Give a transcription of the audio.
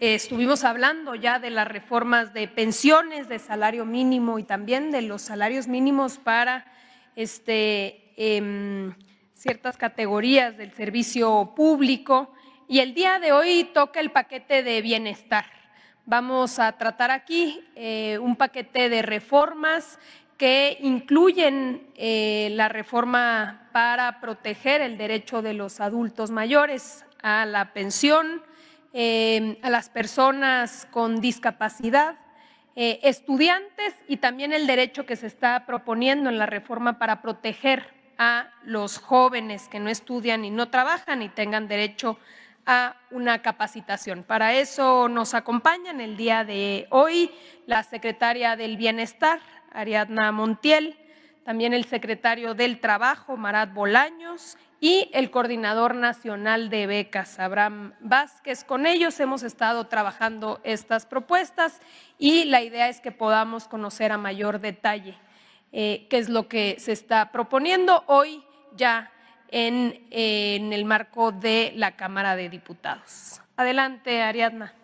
estuvimos hablando ya de las reformas de pensiones, de salario mínimo y también de los salarios mínimos para este, em, ciertas categorías del servicio público. Y el día de hoy toca el paquete de bienestar. Vamos a tratar aquí eh, un paquete de reformas que incluyen eh, la reforma para proteger el derecho de los adultos mayores a la pensión, Em, a las personas con discapacidad, eh, estudiantes y también el derecho que se está proponiendo en la reforma para proteger a los jóvenes que no estudian y no trabajan y tengan derecho a una capacitación. Para eso nos acompaña en el día de hoy la secretaria del Bienestar, Ariadna Montiel, también el secretario del Trabajo, Marat Bolaños, y el coordinador nacional de becas, Abraham Vázquez. Con ellos hemos estado trabajando estas propuestas y la idea es que podamos conocer a mayor detalle eh, qué es lo que se está proponiendo hoy ya en el marco de la Cámara de Diputados. Adelante, Ariadna.